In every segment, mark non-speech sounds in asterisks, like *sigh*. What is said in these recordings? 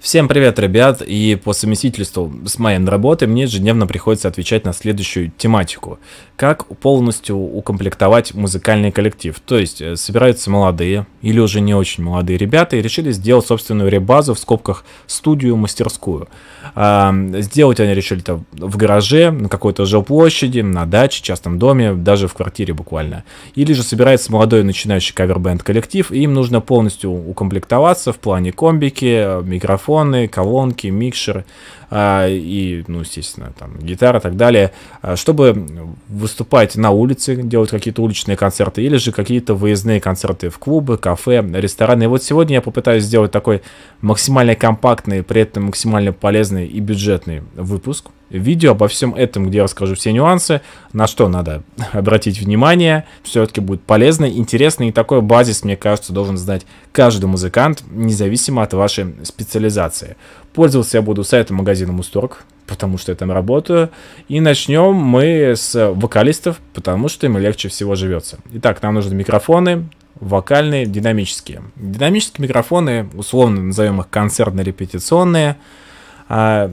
Всем привет, ребят, и по совместительству с моей работой мне ежедневно приходится отвечать на следующую тематику. Как полностью укомплектовать музыкальный коллектив? То есть э, собираются молодые или уже не очень молодые ребята и решили сделать собственную ребазу в скобках студию-мастерскую. А, сделать они решили это в гараже, на какой-то жилплощади, на даче, частном доме, даже в квартире буквально. Или же собирается молодой начинающий кавер бенд коллектив, и им нужно полностью укомплектоваться в плане комбики, э, микрофона, микрофоны, колонки, микшеры. А, и, ну, естественно, там, гитара и так далее, а, чтобы выступать на улице, делать какие-то уличные концерты или же какие-то выездные концерты в клубы, кафе, рестораны. И вот сегодня я попытаюсь сделать такой максимально компактный, при этом максимально полезный и бюджетный выпуск. Видео обо всем этом, где я расскажу все нюансы, на что надо *laughs* обратить внимание, все-таки будет полезно, интересно и такой базис, мне кажется, должен знать каждый музыкант, независимо от вашей специализации. Пользоваться я буду сайтом магазина Мусторг, потому что я там работаю. И начнем мы с вокалистов, потому что им легче всего живется. Итак, нам нужны микрофоны, вокальные, динамические. Динамические микрофоны, условно назовем их концертно-репетиционные, а,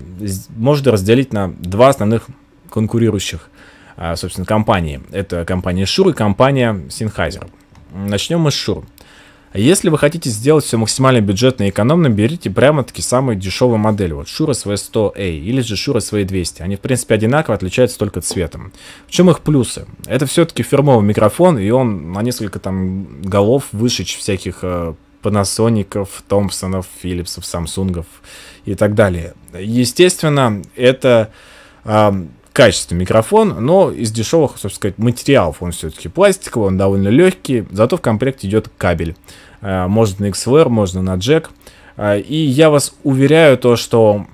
можно разделить на два основных конкурирующих, а, собственно, компании. Это компания Шур и компания Sennheiser. Начнем мы с Shure. А если вы хотите сделать все максимально бюджетно и экономно, берите прямо-таки самую дешевую модель. Вот Shure SV100A или же Shure SV200. Они, в принципе, одинаково, отличаются только цветом. В чем их плюсы? Это все-таки фирмовый микрофон, и он на несколько там голов выше всяких э, Панасоников, Томпсонов, Филлипсов, Самсунгов и так далее. Естественно, это э, качественный микрофон, но из дешевых, собственно сказать, материалов. Он все-таки пластиковый, он довольно легкий, зато в комплекте идет кабель. Э, можно на XLR, можно на Jack, э, И я вас уверяю то, что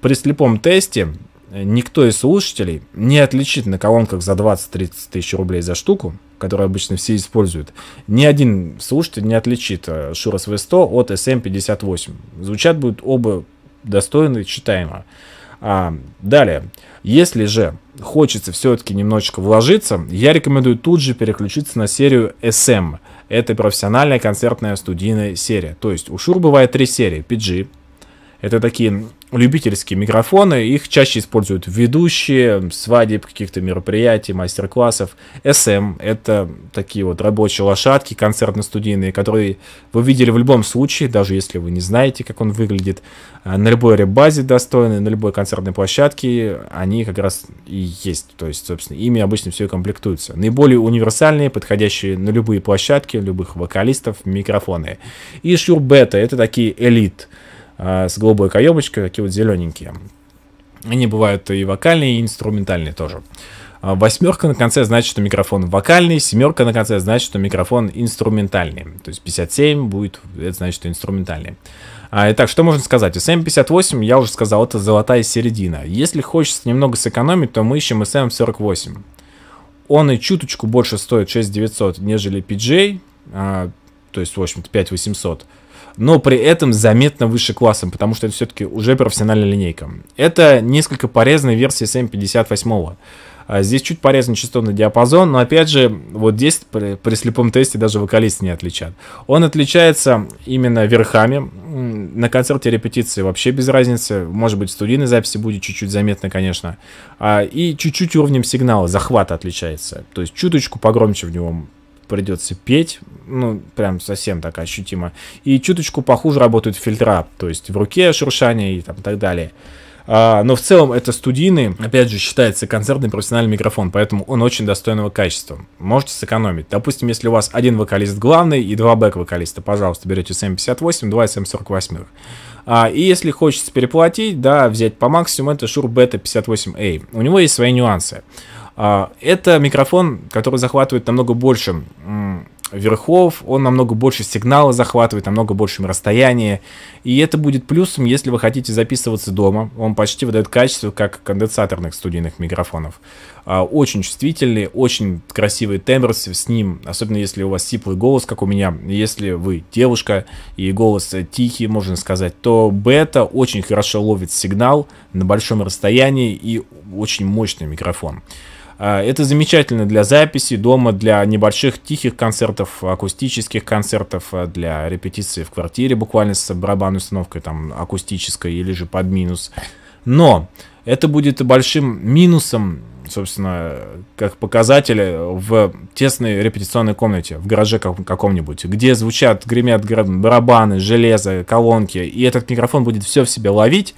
при слепом тесте э, никто из слушателей не отличит на колонках за 20-30 тысяч рублей за штуку, которые обычно все используют, ни один слушатель не отличит Shure sv 100 от SM58. Эм Звучат будут оба достойно и читаемо. А, далее, если же хочется все-таки немножечко вложиться, я рекомендую тут же переключиться на серию SM эм. – это профессиональная концертная студийная серия. То есть у Шур бывает три серии. PG, это такие любительские микрофоны, их чаще используют ведущие, свадеб каких-то мероприятий, мастер-классов. SM эм — это такие вот рабочие лошадки концертно-студийные, которые вы видели в любом случае, даже если вы не знаете, как он выглядит. А на любой ребазе достойны, на любой концертной площадке они как раз и есть. То есть, собственно, ими обычно все и комплектуется. Наиболее универсальные, подходящие на любые площадки, любых вокалистов, микрофоны. И Shure Beta — это такие элит — а, с голубой каемочкой, такие вот зелененькие. Они бывают и вокальные, и инструментальные тоже. А, Восьмерка на конце значит, что микрофон вокальный, семерка на конце значит, что микрофон инструментальный. То есть 57 будет, это значит, что инструментальный. А, итак, что можно сказать? SM58, я уже сказал, это золотая середина. Если хочется немного сэкономить, то мы ищем SM48. Он и чуточку больше стоит 6900, нежели PJ, а, то есть, в общем-то, 5800 но при этом заметно выше классом, потому что это все-таки уже профессиональная линейка. Это несколько порезанная версия SM58. Здесь чуть порезан частотный диапазон, но опять же, вот здесь при, при слепом тесте даже вокалисты не отличат. Он отличается именно верхами. На концерте репетиции вообще без разницы. Может быть, в студийной записи будет чуть-чуть заметно, конечно. А, и чуть-чуть уровнем сигнала, захвата отличается. То есть чуточку погромче в нем придется петь, ну, прям совсем так ощутимо. И чуточку похуже работают фильтра, то есть в руке шуршание и там так далее. А, но в целом это студийный, опять же, считается концертный профессиональный микрофон, поэтому он очень достойного качества. Можете сэкономить. Допустим, если у вас один вокалист главный и два бэк-вокалиста, пожалуйста, берете SM58, два SM48. А, и если хочется переплатить, да, взять по максимуму, это Shure Beta 58A. У него есть свои нюансы. А, это микрофон, который захватывает намного больше верхов, он намного больше сигнала захватывает, намного большем расстоянии. И это будет плюсом, если вы хотите записываться дома. Он почти выдает качество, как конденсаторных студийных микрофонов. А, очень чувствительный, очень красивый тембр с ним, особенно если у вас сиплый голос, как у меня. Если вы девушка и голос э, тихий, можно сказать, то бета очень хорошо ловит сигнал на большом расстоянии и очень мощный микрофон. А, это замечательно для записи дома, для небольших тихих концертов, акустических концертов, а, для репетиции в квартире буквально с барабанной установкой там акустической или же под минус. Но это будет большим минусом, собственно, как показатель э, в тесной репетиционной комнате, в гараже каком-нибудь, где звучат, гремят барабаны, железо, колонки, и этот микрофон будет все в себе ловить,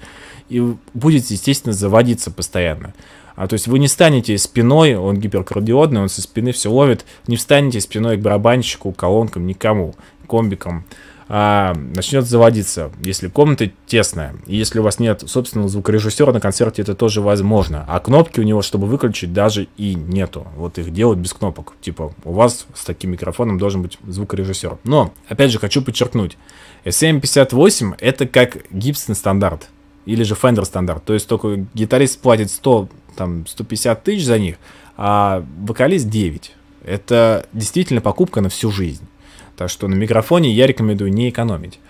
и будет естественно, заводиться постоянно. А, то есть вы не станете спиной, он гиперкардиодный, он со спины все ловит, не встанете спиной к барабанщику, колонкам, никому, комбикам. А, начнет заводиться, если комната тесная. И если у вас нет собственного звукорежиссера на концерте, это тоже возможно. А кнопки у него, чтобы выключить, даже и нету. Вот их делают без кнопок. Типа, у вас с таким микрофоном должен быть звукорежиссер. Но, опять же, хочу подчеркнуть, SM58 это как Гибсон стандарт или же Fender стандарт. То есть только гитарист платит 100, там, 150 тысяч за них, а вокалист 9. Это действительно покупка на всю жизнь. Так что на микрофоне я рекомендую не экономить.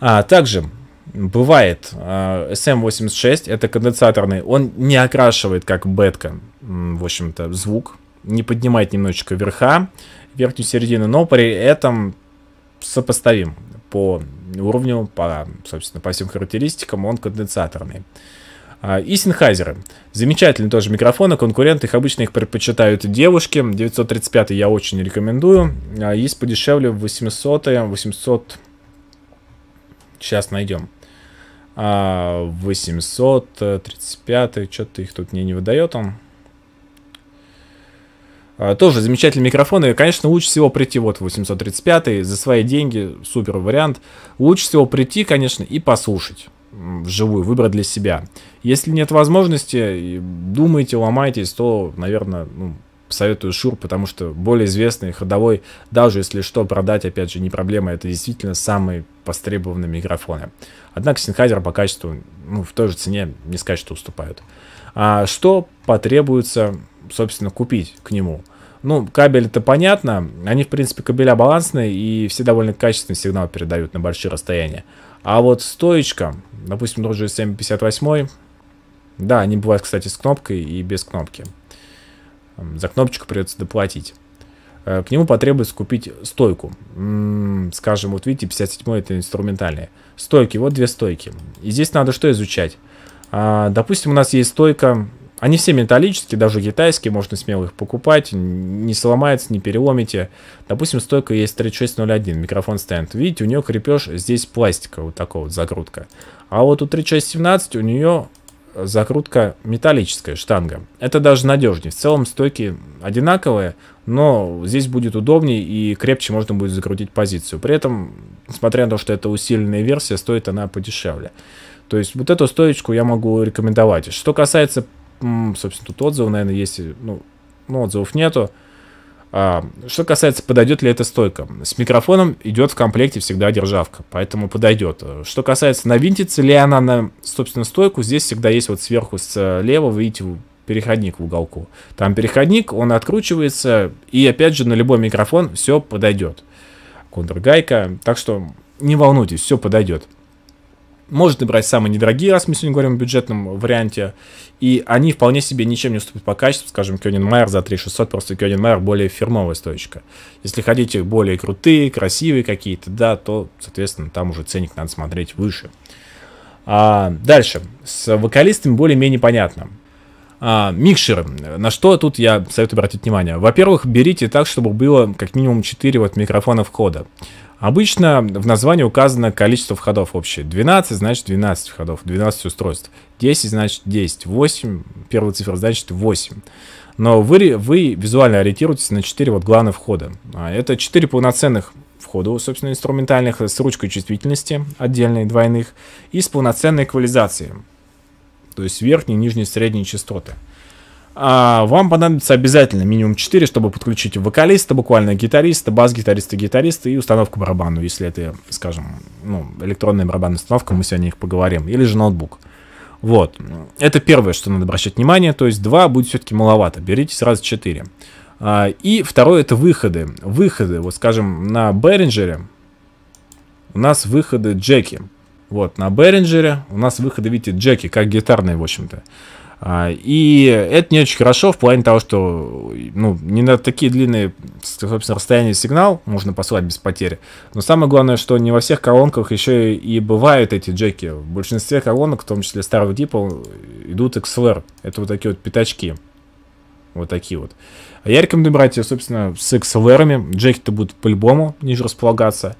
А, также бывает а, э, SM86, эм это конденсаторный, он не окрашивает как бетка, в общем-то, звук, не поднимает немножечко верха, верхнюю середину, но при этом сопоставим по уровню, по, собственно, по всем характеристикам он конденсаторный. А, и синхайзеры. Замечательные тоже микрофоны, конкуренты. Их обычно их предпочитают девушки. 935 я очень рекомендую. Есть а, подешевле 800, 800... Сейчас найдем. 835, а, что-то их тут мне не выдает он. А, тоже замечательный микрофон, и, конечно, лучше всего прийти, вот 835 за свои деньги, супер вариант. Лучше всего прийти, конечно, и послушать вживую, выбрать для себя. Если нет возможности, думаете, ломаетесь, то, наверное, ну, советую Шур, потому что более известный, ходовой, даже если что, продать, опять же, не проблема, это действительно самые востребованные микрофоны. Однако Синхайзер по качеству, ну, в той же цене, не сказать, что уступают. А что потребуется собственно, купить к нему. Ну, кабель это понятно. Они, в принципе, кабеля балансные и все довольно качественный сигнал передают на большие расстояния. А вот стоечка, допустим, тоже 758, да, они бывают, кстати, с кнопкой и без кнопки. За кнопочку придется доплатить. Э, к нему потребуется купить стойку. Скажем, вот видите, 57 это инструментальные. Стойки, вот две стойки. И здесь надо что изучать? А, допустим, у нас есть стойка они все металлические, даже китайские, можно смело их покупать, не сломается, не переломите. Допустим, стойка есть 3601, микрофон стенд. Видите, у нее крепеж здесь пластика, вот такого вот закрутка. А вот у 3617 у нее закрутка металлическая, штанга. Это даже надежнее. В целом стойки одинаковые, но здесь будет удобнее и крепче можно будет закрутить позицию. При этом, несмотря на то, что это усиленная версия, стоит она подешевле. То есть вот эту стоечку я могу рекомендовать. Что касается собственно, тут отзывы, наверное, есть, ну, ну отзывов нету. А, что касается, подойдет ли эта стойка. С микрофоном идет в комплекте всегда державка, поэтому подойдет. Что касается, навинтится ли она на, собственно, стойку, здесь всегда есть вот сверху слева, э, вы видите, переходник в уголку. Там переходник, он откручивается, и опять же на любой микрофон все подойдет. Контргайка, так что не волнуйтесь, все подойдет может брать самые недорогие, раз мы сегодня говорим о бюджетном варианте. И они вполне себе ничем не уступят по качеству. Скажем, Майер за 3600, просто Майер более фирмовая стоечка. Если хотите более крутые, красивые какие-то, да, то, соответственно, там уже ценник надо смотреть выше. А, дальше. С вокалистами более-менее понятно. А, микшеры. На что тут я советую обратить внимание? Во-первых, берите так, чтобы было как минимум 4 вот микрофона входа. Обычно в названии указано количество входов общее. 12 значит 12 входов, 12 устройств. 10 значит 10, 8, первая цифра значит 8. Но вы, вы визуально ориентируетесь на 4 вот главных входа. А, это 4 полноценных входа, собственно, инструментальных с ручкой чувствительности отдельной, двойных, и с полноценной эквализацией. То есть верхние, нижние, средние частоты а, вам понадобится обязательно минимум 4, чтобы подключить вокалиста, буквально гитариста, бас-гитариста, гитариста и установку барабану, если это, скажем, ну, электронная барабанная установка, мы сегодня их поговорим, или же ноутбук. Вот, это первое, что надо обращать внимание, то есть 2 будет все-таки маловато, берите сразу 4. А, и второе это выходы. Выходы, вот скажем, на Беринджере у нас выходы джеки. Вот, на Беринджере у нас выходы, видите, джеки, как гитарные, в общем-то. А, и это не очень хорошо в плане того, что ну, не на такие длинные, собственно, расстояния сигнал можно послать без потери. Но самое главное, что не во всех колонках еще и бывают эти джеки. В большинстве колонок, в том числе старого типа, идут XLR. Это вот такие вот пятачки. Вот такие вот. А я рекомендую брать, собственно, с XLR. Джеки-то будут по-любому ниже располагаться.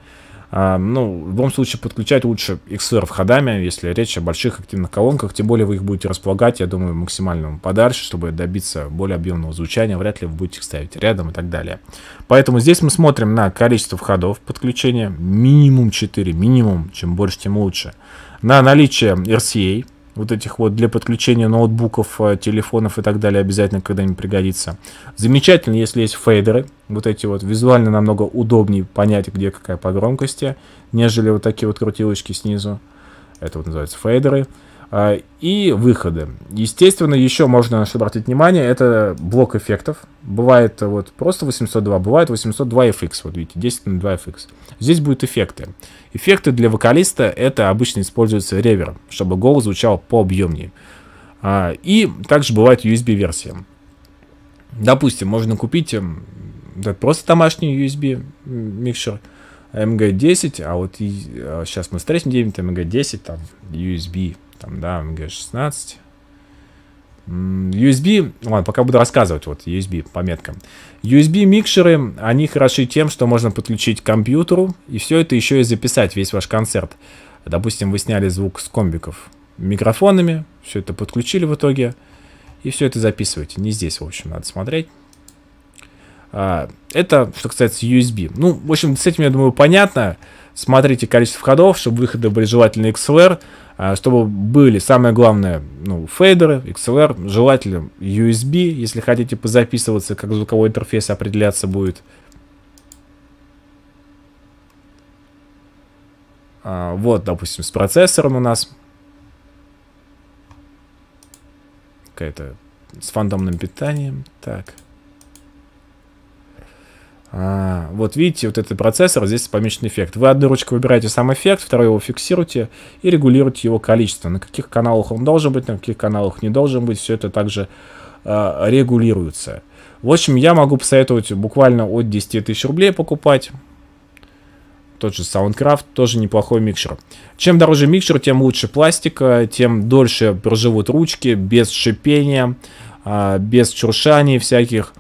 А, ну, в любом случае, подключать лучше XR входами, если речь о больших активных колонках, тем более вы их будете располагать, я думаю, максимально подальше, чтобы добиться более объемного звучания, вряд ли вы будете их ставить рядом и так далее. Поэтому здесь мы смотрим на количество входов подключения, минимум 4, минимум, чем больше, тем лучше. На наличие RCA, вот этих вот для подключения ноутбуков, э, телефонов и так далее обязательно когда-нибудь пригодится. Замечательно, если есть фейдеры, вот эти вот визуально намного удобнее понять, где какая по громкости, нежели вот такие вот крутилочки снизу. Это вот называется фейдеры. А, и выходы. Естественно, еще можно на что обратить внимание, это блок эффектов. Бывает э, вот просто 802, бывает 802 FX, вот видите, 10 на 2 FX. Здесь будут эффекты. Эффекты для вокалиста это обычно используется ревер, чтобы голос звучал пообъемнее. А, и также бывает USB-версия. Допустим, можно купить эм, просто домашний USB микшер, MG10, эм, эм а вот и, сейчас э, мы встретим где-нибудь MG10, там, USB там, да, МГ-16. USB, ладно, пока буду рассказывать, вот, USB по меткам. USB-микшеры, они хороши тем, что можно подключить к компьютеру, и все это еще и записать, весь ваш концерт. Допустим, вы сняли звук с комбиков микрофонами, все это подключили в итоге, и все это записываете. Не здесь, в общем, надо смотреть. А, это, что касается USB. Ну, в общем, с этим, я думаю, понятно. Смотрите количество входов, чтобы выходы были желательно XLR, а, чтобы были, самое главное, ну, фейдеры, XLR, желательно USB, если хотите позаписываться, как звуковой интерфейс определяться будет. А, вот, допустим, с процессором у нас. Какая-то с фантомным питанием. Так. А, вот видите, вот этот процессор, здесь помечен эффект. Вы одной ручкой выбираете сам эффект, второй его фиксируете и регулируете его количество. На каких каналах он должен быть, на каких каналах не должен быть, все это также э, регулируется. В общем, я могу посоветовать буквально от 10 тысяч рублей покупать. Тот же SoundCraft, тоже неплохой микшер. Чем дороже микшер, тем лучше пластика, тем дольше проживут ручки, без шипения, э, без чуршаний всяких.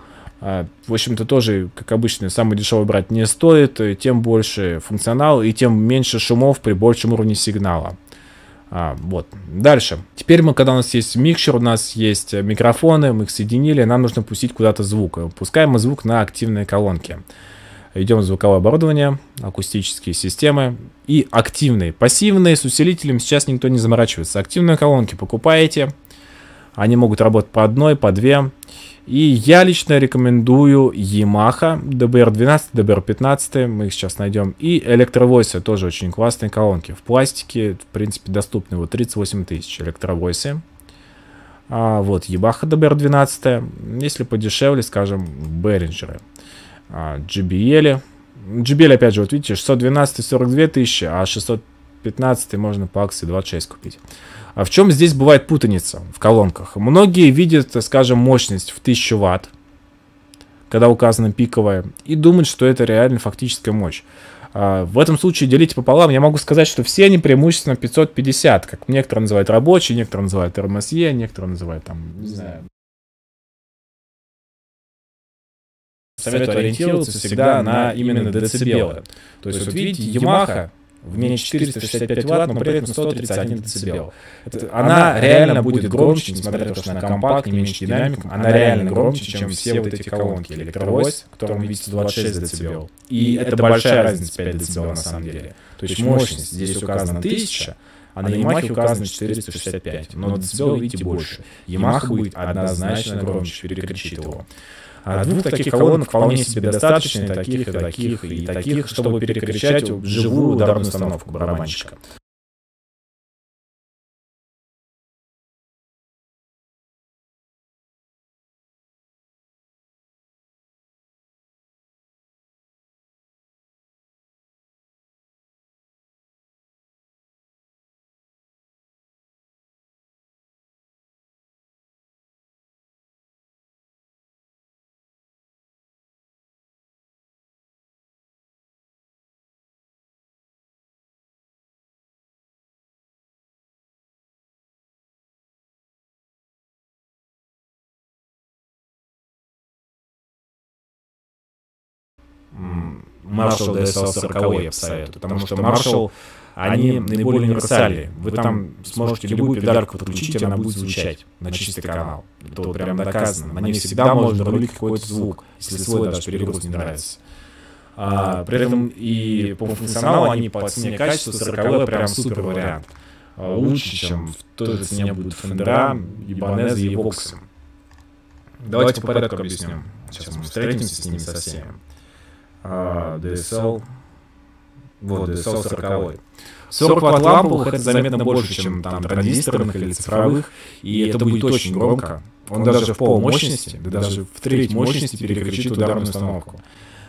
А, в общем-то, тоже, как обычно, самый дешевый брать не стоит, э, тем больше функционал и тем меньше шумов при большем уровне сигнала. А, вот. Дальше. Теперь мы, когда у нас есть микшер, у нас есть микрофоны, мы их соединили, нам нужно пустить куда-то звук. Пускаем мы звук на активные колонки. Идем в звуковое оборудование, акустические системы и активные. Пассивные с усилителем сейчас никто не заморачивается. Активные колонки покупаете. Они могут работать по одной, по две. И я лично рекомендую Yamaha DBR12, DBR15, мы их сейчас найдем. И электровойсы, тоже очень классные колонки. В пластике, в принципе, доступны вот 38 тысяч электровойсы. А вот Yamaha DBR12, если подешевле, скажем, Behringer. А, GBL, GBL, опять же, вот видите, 612 42 тысячи, а 615 можно по акции 26 купить. А в чем здесь бывает путаница в колонках? Многие видят, скажем, мощность в 1000 ватт, когда указана пиковая, и думают, что это реально фактическая мощь. А, в этом случае делите пополам. Я могу сказать, что все они преимущественно 550, как некоторые называют рабочие, некоторые называют РМСЕ, эм некоторые называют там, не знаю. Советую ориентироваться всегда на именно децибелы. То есть, вот видите, Yamaha в ней 465 ватт, но при этом 131 дБ. она реально будет громче, несмотря на то, что она компактнее, меньше динамиком, она реально громче, чем все вот эти колонки электровоз, которым видите 26 дБ. И это большая разница 5 дБ на самом деле. То есть мощность здесь указана 1000, а на Yamaha указано 465, но дБ вы видите больше. Yamaha будет однозначно громче, перекричит его. А двух таких колонок вполне себе достаточно, и таких, и таких, и таких, чтобы перекричать живую ударную установку барабанщика. Маршал DSL 40 я посоветую, потому что Маршал, они наиболее универсальные. Вы там сможете любую педальку подключить, она будет звучать на чистый канал. Это вот прям доказано. На ней всегда можно рулить какой-то звук, если свой даже перегруз не нравится. А, а, при этом и по функционалу они по цене качества 40 прям супер вариант. А а лучше, чем в той же цене будут Фендера, Ибанеза и Воксы. Давайте по порядку объясним. Сейчас мы встретимся с ними со всеми а, DSL, вот, DSL 40. 40 ватт ламповых это заметно больше, чем там транзисторных или цифровых, и это будет очень громко. Он даже в пол мощности, да даже в треть мощности перекричит ударную установку.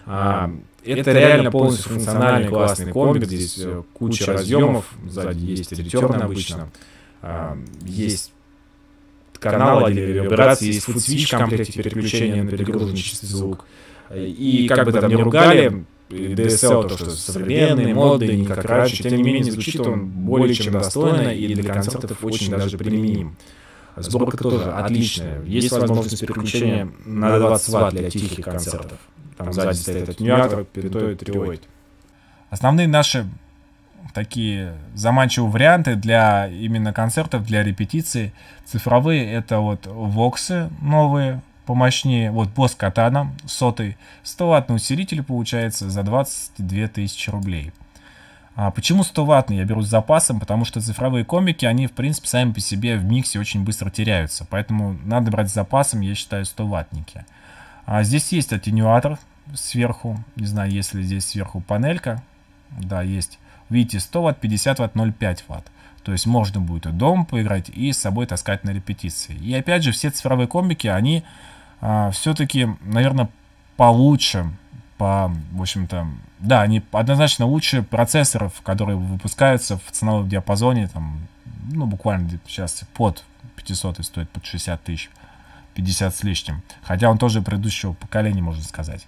А, а, это реально полностью функциональный классный комбик, здесь э, куча разъемов, сзади есть ретерн обычно, а, есть каналы для вибрации, есть футсвич комплекте переключения на перегруженный чистый звук. А, и как бы там не ругали, DSL, то, что современные модный, не как раньше, тем не менее звучит он более чем достойно и для концертов очень даже применим. Сборка тоже отличная. Есть возможность переключения на 20 ватт для тихих концертов. Там сзади стоит атнюатор, перетой триоид. Основные наши такие заманчивые варианты для именно концертов, для репетиций. Цифровые — это вот воксы новые, помощнее. Вот пост катана, сотый, 100 ватт усилитель получается за 22 тысячи рублей. А почему 100 ватт я беру с запасом? Потому что цифровые комики, они, в принципе, сами по себе в миксе очень быстро теряются. Поэтому надо брать с запасом, я считаю, 100 ваттники. А здесь есть аттенюатор сверху. Не знаю, есть ли здесь сверху панелька. Да, есть. Видите, 100 ватт, 50 ватт, 0,5 ватт. То есть можно будет и дома поиграть, и с собой таскать на репетиции. И опять же, все цифровые комики, они а, все-таки, наверное, получше по, в общем-то, да, они однозначно лучше процессоров, которые выпускаются в ценовом диапазоне, там, ну, буквально сейчас под 500 и стоит под 60 тысяч, 50 с лишним. Хотя он тоже предыдущего поколения, можно сказать.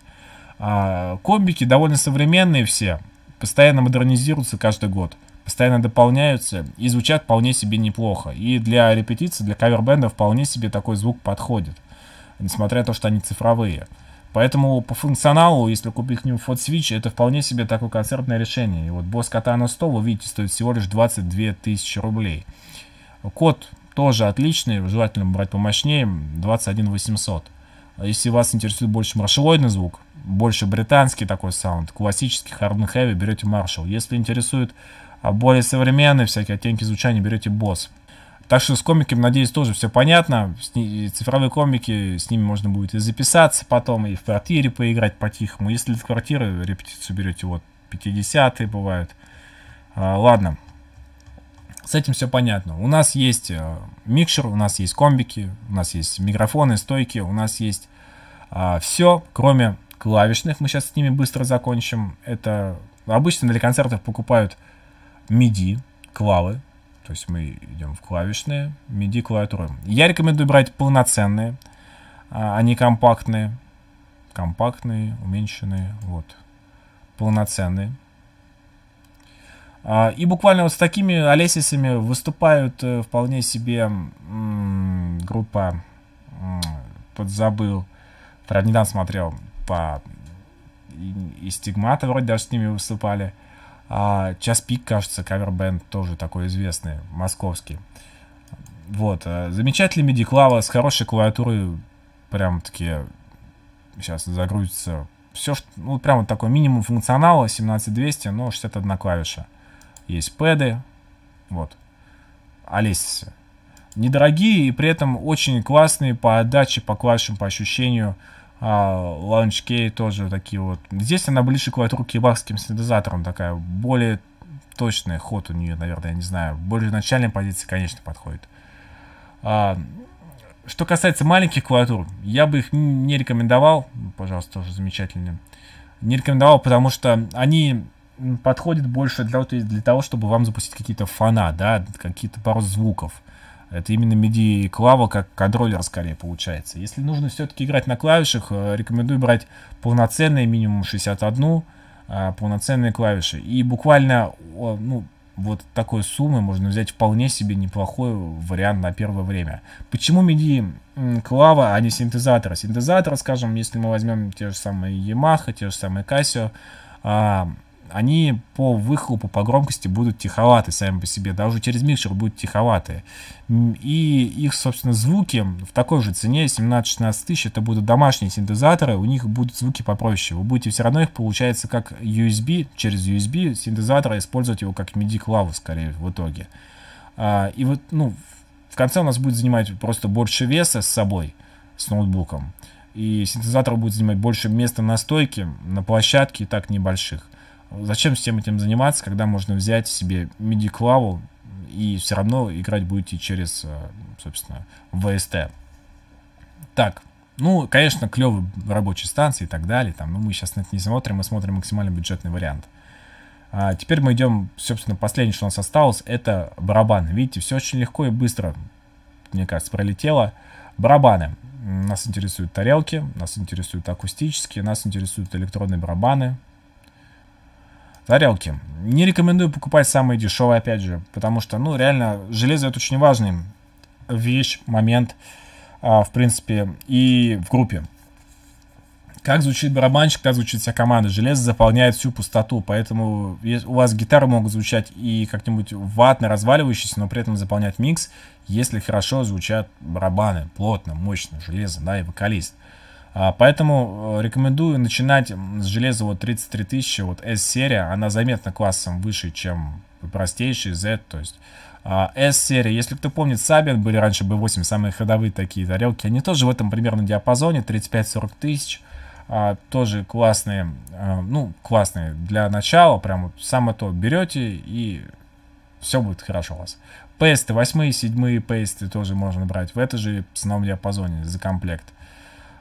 А, комбики довольно современные все, постоянно модернизируются каждый год, постоянно дополняются и звучат вполне себе неплохо. И для репетиции, для кавербенда вполне себе такой звук подходит несмотря на то, что они цифровые. Поэтому по функционалу, если купить к нему Ford Switch, это вполне себе такое концертное решение. И вот Boss Katana 100, вы видите, стоит всего лишь 22 тысячи рублей. Код тоже отличный, желательно брать помощнее, 21 800. Если вас интересует больше маршалоидный звук, больше британский такой саунд, классический hard and heavy, берете Marshall. Если интересует а, более современные всякие оттенки звучания, берете Boss. Так что с комиками, надеюсь, тоже все понятно. С ней, цифровые комики, с ними можно будет и записаться потом, и в квартире поиграть по-тихому. Если в квартиры репетицию берете, вот, 50-е бывают. А, ладно. С этим все понятно. У нас есть э, микшер, у нас есть комбики, у нас есть микрофоны, стойки, у нас есть а, все, кроме клавишных. Мы сейчас с ними быстро закончим. Это обычно для концертов покупают MIDI, клавы. То есть мы идем в клавишные, MIDI клавиатуры. Я рекомендую брать полноценные, а, а не компактные. Компактные, уменьшенные, вот. Полноценные. А, и буквально вот с такими Олесисами выступают э, вполне себе группа, подзабыл, правда, недавно смотрел по и, и стигмата вроде даже с ними выступали. А «Час пик», кажется, кавербенд тоже такой известный, московский. Вот, э, замечательный MIDI клава с хорошей клавиатурой, прям таки сейчас загрузится. Все, ну, прям вот такой минимум функционала, 17200, но 61 клавиша. Есть пэды, вот, Алесиса. Недорогие и при этом очень классные по отдаче, по клавишам, по ощущению – а, лаунчкей тоже такие вот. Здесь она ближе к руки кибарским синтезатором такая, более точный ход у нее, наверное, я не знаю. Более начальной позиции, конечно, подходит. А, что касается маленьких клавиатур, я бы их не рекомендовал, пожалуйста, тоже замечательные. Не рекомендовал, потому что они подходят больше для, для того, чтобы вам запустить какие-то фона, да, какие-то пару звуков. Это именно MIDI клава как контроллер скорее получается. Если нужно все-таки играть на клавишах, э, рекомендую брать полноценные, минимум 61 а, полноценные клавиши. И буквально ну, вот такой суммы можно взять вполне себе неплохой вариант на первое время. Почему MIDI клава, а не синтезатор? Синтезатор, скажем, если мы возьмем те же самые Yamaha, те же самые Casio, а, они по выхлопу, по громкости будут тиховаты сами по себе, даже через микшер будут тиховатые. И их, собственно, звуки в такой же цене, 17-16 тысяч, это будут домашние синтезаторы, у них будут звуки попроще. Вы будете все равно их, получается, как USB, через USB синтезатора использовать его как MIDI-клаву, скорее, в итоге. А, и вот, ну, в конце у нас будет занимать просто больше веса с собой, с ноутбуком. И синтезатор будет занимать больше места на стойке, на площадке и так небольших. Зачем всем этим заниматься, когда можно взять себе MIDI-клаву и все равно играть будете через, э, собственно, VST. Так, ну, конечно, клевые рабочие станции и так далее. Там, но мы сейчас на это не смотрим, мы смотрим максимально бюджетный вариант. А теперь мы идем, собственно, последнее, что у нас осталось, это барабаны. Видите, все очень легко и быстро, мне кажется, пролетело. Барабаны. Нас интересуют тарелки, нас интересуют акустические, нас интересуют электронные барабаны, Тарелки. Не рекомендую покупать самые дешевые, опять же, потому что, ну, реально, железо это очень важный вещь, момент, а, в принципе, и в группе. Как звучит барабанщик, так звучит вся команда. Железо заполняет всю пустоту, поэтому у вас гитары могут звучать и как-нибудь ватно разваливающиеся, но при этом заполнять микс, если хорошо звучат барабаны, плотно, мощно, железо, да, и вокалист. А, а, поэтому э, рекомендую начинать с железа вот 33 тысячи, вот S-серия, она заметно классом выше, чем простейший Z, то есть а, S-серия, если кто помнит, Сабин были раньше B8, самые ходовые такие тарелки, они тоже в этом примерно диапазоне, 35-40 тысяч, а, тоже классные, ну, классные для начала, прям вот самое то берете и все будет хорошо у вас. Пейсты, восьмые, седьмые пейсты тоже можно брать в этом же ценовом диапазоне за комплект.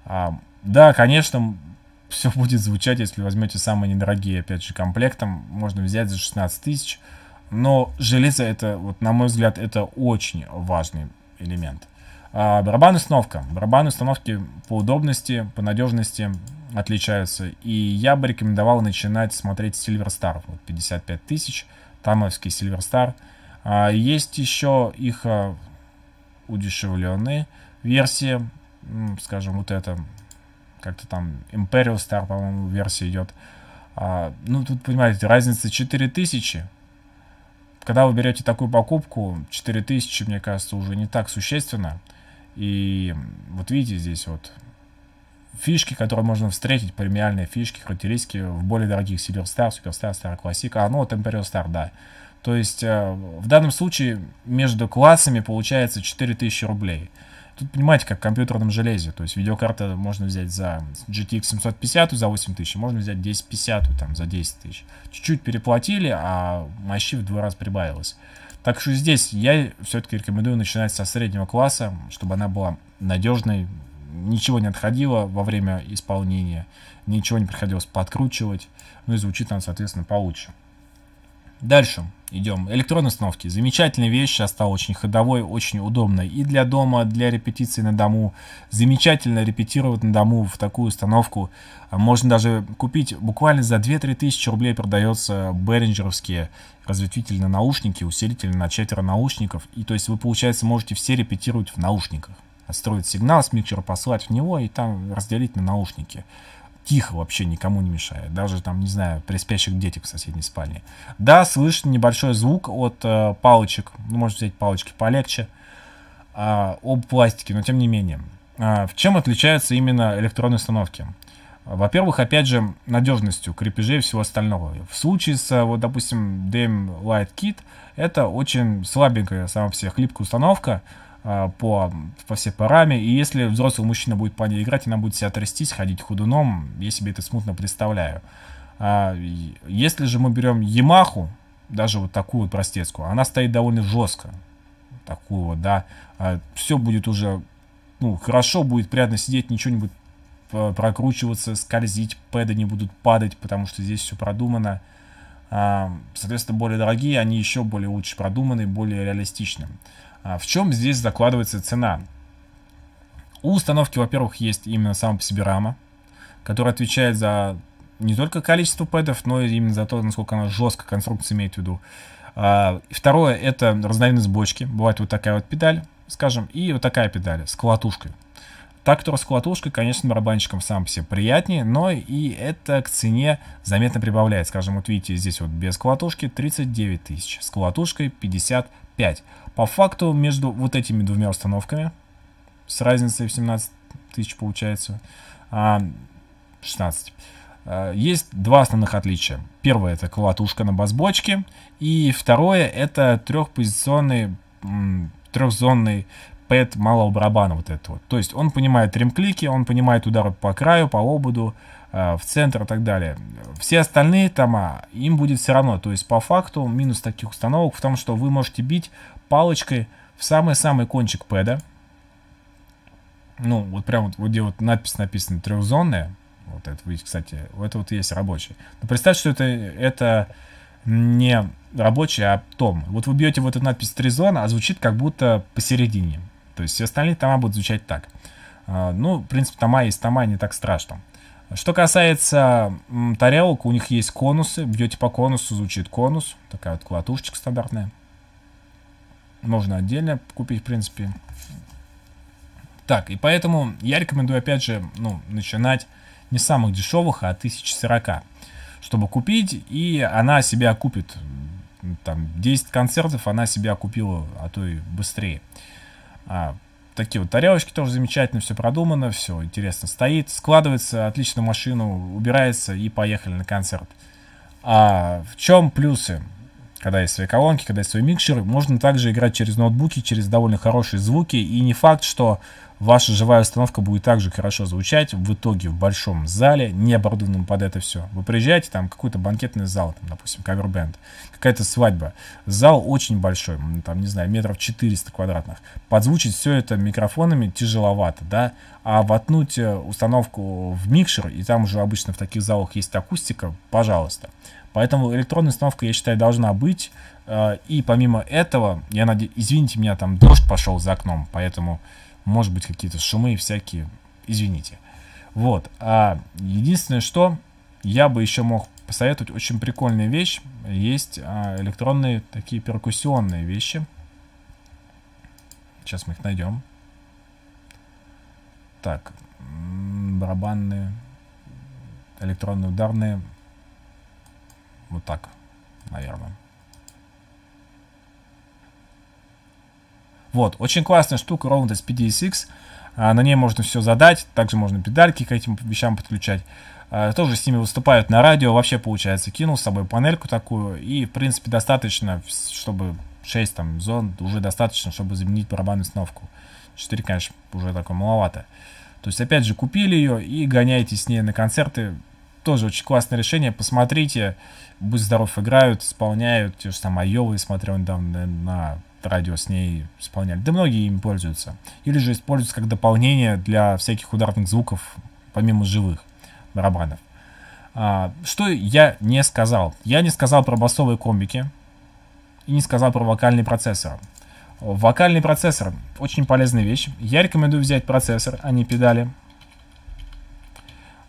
А, да, конечно, *laughs* все будет звучать, если возьмете самые недорогие, опять же, комплектом. Можно взять за 16 тысяч. Но железо это, вот на мой взгляд, это очень важный элемент. А, барабан установка. Барабан установки по удобности, по надежности отличаются. И я бы рекомендовал начинать смотреть Silver Star. Вот 55 тысяч, тамовский Silver Star. А, есть еще их а, удешевленные версии скажем, вот это, как-то там Imperial Star, по-моему, версия идет. А, ну, тут, понимаете, разница 4000. Когда вы берете такую покупку, 4000, мне кажется, уже не так существенно. И вот видите здесь вот фишки, которые можно встретить, премиальные фишки, характеристики в более дорогих Silver Star, Super Star, Star Classic, а ну вот Imperial Star, да. То есть э, в данном случае между классами получается 4000 рублей тут понимаете, как в компьютерном железе. То есть видеокарта можно взять за GTX 750 за 8 тысяч, можно взять 1050 там, за 10 тысяч. Чуть-чуть переплатили, а мощи в два раза прибавилось. Так что здесь я все-таки рекомендую начинать со среднего класса, чтобы она была надежной, ничего не отходило во время исполнения, ничего не приходилось подкручивать, ну и звучит она, соответственно, получше. Дальше идем. Электронные установки. Замечательная вещь, сейчас стала очень ходовой, очень удобной и для дома, для репетиции на дому. Замечательно репетировать на дому в такую установку. Можно даже купить буквально за 2-3 тысячи рублей продается Behringer'овские разветвительные наушники, усилители на четверо наушников. И то есть вы, получается, можете все репетировать в наушниках. Отстроить сигнал с микшера, послать в него и там разделить на наушники тихо вообще никому не мешает. Даже там, не знаю, при спящих детях в соседней спальне. Да, слышен небольшой звук от э, палочек. Ну, можно взять палочки полегче. Э, об пластике, но тем не менее. Э, в чем отличаются именно электронные установки? Во-первых, опять же, надежностью крепежей и всего остального. В случае с, вот, допустим, DM Light Kit, это очень слабенькая сама по себе хлипкая установка, Э, по, по всей параме. И если взрослый мужчина будет по ней играть, она будет себя трястись, ходить худуном, я себе это смутно представляю. А, если же мы берем Ямаху, даже вот такую вот простецкую, она стоит довольно жестко. Такую вот, да. А, все будет уже, ну, хорошо будет приятно сидеть, ничего не будет э, прокручиваться, скользить, пэды не будут падать, потому что здесь все продумано. А, соответственно, более дорогие, они еще более лучше продуманы, более реалистичны. А, в чем здесь закладывается цена? У установки, во-первых, есть именно сама по себе рама, которая отвечает за не только количество пэдов, но и именно за то, насколько она жестко конструкция имеет в виду. А, второе – это разновидность бочки. Бывает вот такая вот педаль, скажем, и вот такая педаль с колотушкой. Так то расколотушка, конечно, барабанщиком сам по себе приятнее, но и это к цене заметно прибавляет. Скажем, вот видите, здесь вот без клатушки 39 тысяч, с клатушкой 55. По факту между вот этими двумя установками, с разницей в 17 тысяч получается, 16 а, а, есть два основных отличия. Первое это клатушка на басбочке, и второе это трехпозиционный трехзонный пэт малого барабана вот этого. Вот. То есть он понимает ремклики, он понимает удары по краю, по ободу, э, в центр и так далее. Все остальные тома, им будет все равно. То есть по факту минус таких установок в том, что вы можете бить палочкой в самый-самый кончик пэда. Ну, вот прям вот, вот где вот надпись написана трехзонная. Вот это, видите, кстати, у этого вот есть рабочий. Но представь, что это, это не рабочий, а том. Вот вы бьете вот эту надпись три зона, а звучит как будто посередине. То есть все остальные тома будут звучать так. А, ну, в принципе, тома есть тома, не так страшно. Что касается тарелок, у них есть конусы. Бьете по конусу, звучит конус. Такая вот клатушечка стандартная. Можно отдельно купить, в принципе. Так, и поэтому я рекомендую, опять же, ну, начинать не самых дешевых, а 1040, чтобы купить, и она себя купит Там 10 концертов она себя купила, а то и быстрее. А, такие вот тарелочки тоже замечательно, все продумано, все интересно стоит, складывается, отлично машину убирается и поехали на концерт. А в чем плюсы? когда есть свои колонки, когда есть свой микшер, можно также играть через ноутбуки, через довольно хорошие звуки, и не факт, что ваша живая установка будет также хорошо звучать в итоге в большом зале, не оборудованном под это все. Вы приезжаете, там какой-то банкетный зал, там, допустим, кавербенд, какая-то свадьба. Зал очень большой, там, не знаю, метров 400 квадратных. Подзвучить все это микрофонами тяжеловато, да, а воткнуть э, установку в микшер, и там уже обычно в таких залах есть акустика, пожалуйста. Пожалуйста. Поэтому электронная установка, я считаю, должна быть. Э, и помимо этого, я надеюсь, извините меня, там дождь пошел за окном, поэтому, может быть, какие-то шумы всякие, извините. Вот. А единственное, что я бы еще мог посоветовать, очень прикольная вещь. Есть а, электронные такие перкуссионные вещи. Сейчас мы их найдем. Так, барабанные, электронные ударные вот так, наверное. Вот, очень классная штука, ровно с PDSX. А, на ней можно все задать, также можно педальки к этим вещам подключать. А, тоже с ними выступают на радио, вообще получается, кинул с собой панельку такую, и в принципе достаточно, чтобы 6 там зон уже достаточно, чтобы заменить барабанную установку. 4, конечно, уже такое маловато. То есть, опять же, купили ее и гоняете с ней на концерты, тоже очень классное решение. Посмотрите, будь здоров, играют, исполняют. Те же там Айовы, смотрел недавно на радио с ней исполняли. Да многие им пользуются. Или же используются как дополнение для всяких ударных звуков, помимо живых барабанов. А, что я не сказал? Я не сказал про басовые комбики и не сказал про вокальный процессор. Вокальный процессор очень полезная вещь. Я рекомендую взять процессор, а не педали.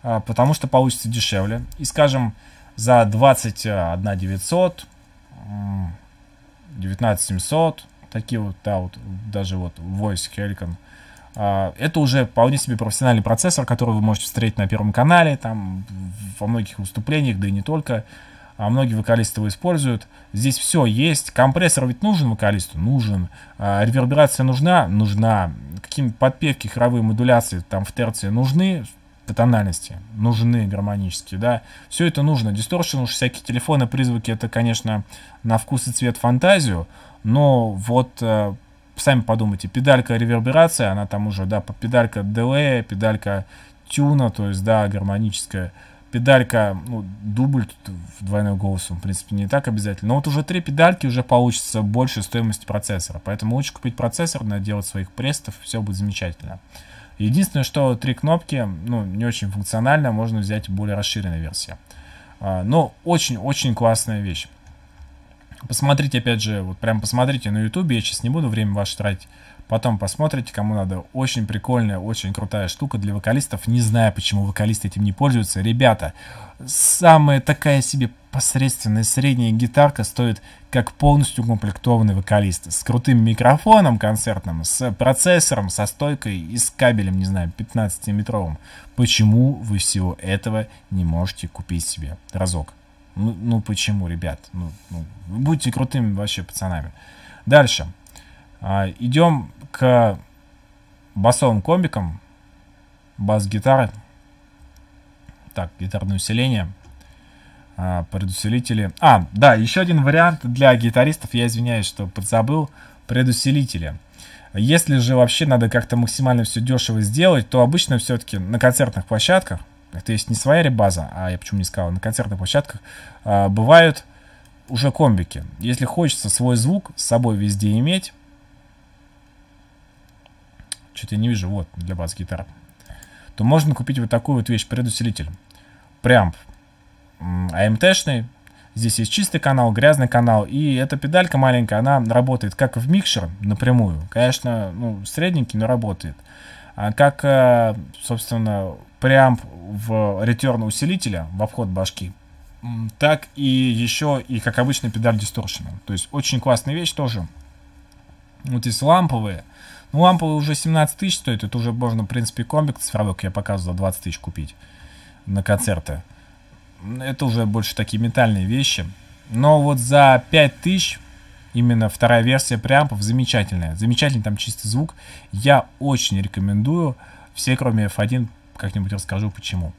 А, потому что получится дешевле. И скажем, за 21 900, 19 700, такие вот, да, вот даже вот Voice Helicon, а, это уже вполне себе профессиональный процессор, который вы можете встретить на Первом канале, там во многих выступлениях, да и не только. А многие вокалисты его используют. Здесь все есть. Компрессор ведь нужен вокалисту? Нужен. А, реверберация нужна? Нужна. Какие-нибудь подпевки, хоровые модуляции там в терции нужны? до тональности нужны гармонические, да. Все это нужно. Дисторшн, уж всякие телефоны, призвуки, это, конечно, на вкус и цвет фантазию, но вот э, сами подумайте, педалька реверберация, она там уже, да, педалька дилея, педалька тюна, то есть, да, гармоническая, педалька, ну, дубль тут в двойной голосом, в принципе, не так обязательно. Но вот уже три педальки уже получится больше стоимости процессора. Поэтому лучше купить процессор, наделать своих престов, все будет замечательно. Единственное, что три кнопки, ну, не очень функционально, можно взять более расширенная версия. А, но очень-очень классная вещь. Посмотрите, опять же, вот прям посмотрите на YouTube, я сейчас не буду время ваше тратить. Потом посмотрите, кому надо. Очень прикольная, очень крутая штука для вокалистов. Не знаю, почему вокалисты этим не пользуются. Ребята, самая такая себе посредственная средняя гитарка стоит как полностью укомплектованный вокалист. С крутым микрофоном концертным, с процессором, со стойкой и с кабелем, не знаю, 15-метровым. Почему вы всего этого не можете купить себе разок? Ну, ну почему, ребят? Ну, ну, будьте крутыми вообще пацанами. Дальше. А, идем к басовым комбикам. Бас-гитары. Так, гитарное усиление. А, предусилители. А, да, еще один вариант для гитаристов. Я извиняюсь, что подзабыл. Предусилители. Если же вообще надо как-то максимально все дешево сделать, то обычно все-таки на концертных площадках, это есть не своя ребаза, а я почему не сказал, на концертных площадках а, бывают уже комбики. Если хочется свой звук с собой везде иметь, что-то я не вижу, вот, для бас-гитар, то можно купить вот такую вот вещь, предусилитель. Прям АМТ-шный, здесь есть чистый канал, грязный канал, и эта педалька маленькая, она работает как в микшер напрямую, конечно, ну, средненький, но работает, а как, э, собственно, прям в ретерн усилителя, в обход башки, так и еще и как обычно педаль дисторшена. То есть очень классная вещь тоже. Вот есть ламповые, ну, лампа уже 17 тысяч стоит, это уже можно, в принципе, комбик цифровок, я показывал, за 20 тысяч купить на концерты. Это уже больше такие метальные вещи. Но вот за 5 тысяч именно вторая версия преампов замечательная. Замечательный там чистый звук. Я очень рекомендую. Все, кроме F1, как-нибудь расскажу почему.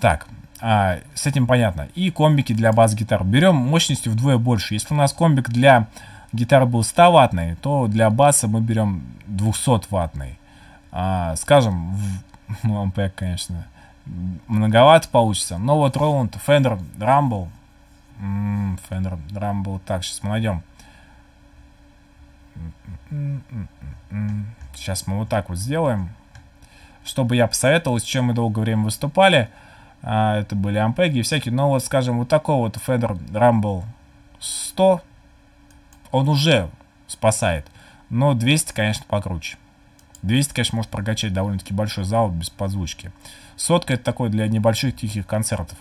Так, а, с этим понятно. И комбики для бас-гитар. Берем мощностью вдвое больше. Если у нас комбик для гитара была 100 ваттной, то для баса мы берем 200 ваттный. А, скажем, в, *laughs* ну, ампек, конечно, многовато получится. Но вот Roland, Fender, Rumble, м -м, Fender, так, сейчас мы найдем. Сейчас мы вот так вот сделаем. Чтобы я посоветовал, с чем мы долгое время выступали. А, это были ампеги и всякие. Но вот, скажем, вот такой вот Фендер Рамбл 100 он уже спасает. Но 200, конечно, покруче. 200, конечно, может прокачать довольно-таки большой зал без подзвучки. Сотка это такой для небольших тихих концертов.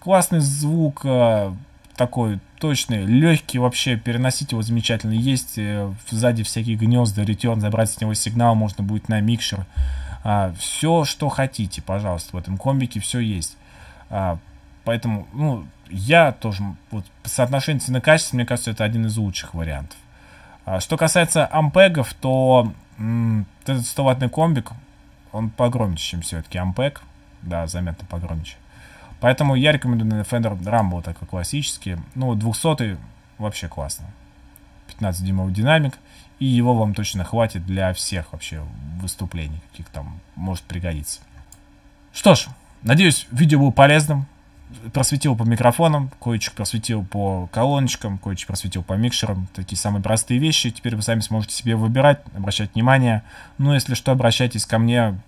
Классный звук, э, такой точный, легкий вообще, переносить его замечательно. Есть э, сзади всякие гнезда, ретерн, забрать с него сигнал можно будет на микшер. А, все, что хотите, пожалуйста, в этом комбике все есть. А, Поэтому, ну, я тоже, вот, по соотношению цена-качество, мне кажется, это один из лучших вариантов. А, что касается ампегов, то м, этот 100-ваттный комбик, он погромче, чем все-таки ампег. Да, заметно погромче. Поэтому я рекомендую Fender Rumble такой классический. Ну, 200 вообще классно. 15-дюймовый динамик. И его вам точно хватит для всех вообще выступлений, каких там может пригодиться. Что ж, надеюсь, видео было полезным просветил по микрофонам, кое-чуть просветил по колоночкам, кое-чуть просветил по микшерам. Такие самые простые вещи. Теперь вы сами сможете себе выбирать, обращать внимание. Ну, если что, обращайтесь ко мне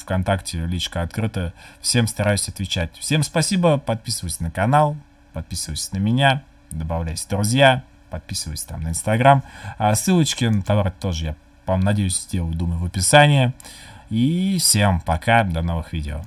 ВКонтакте, личка открыта. Всем стараюсь отвечать. Всем спасибо, подписывайтесь на канал, подписывайтесь на меня, добавляйте друзья, подписывайтесь там на Инстаграм. А ссылочки на товары тоже я, по надеюсь, сделаю, думаю, в описании. И всем пока, до новых видео.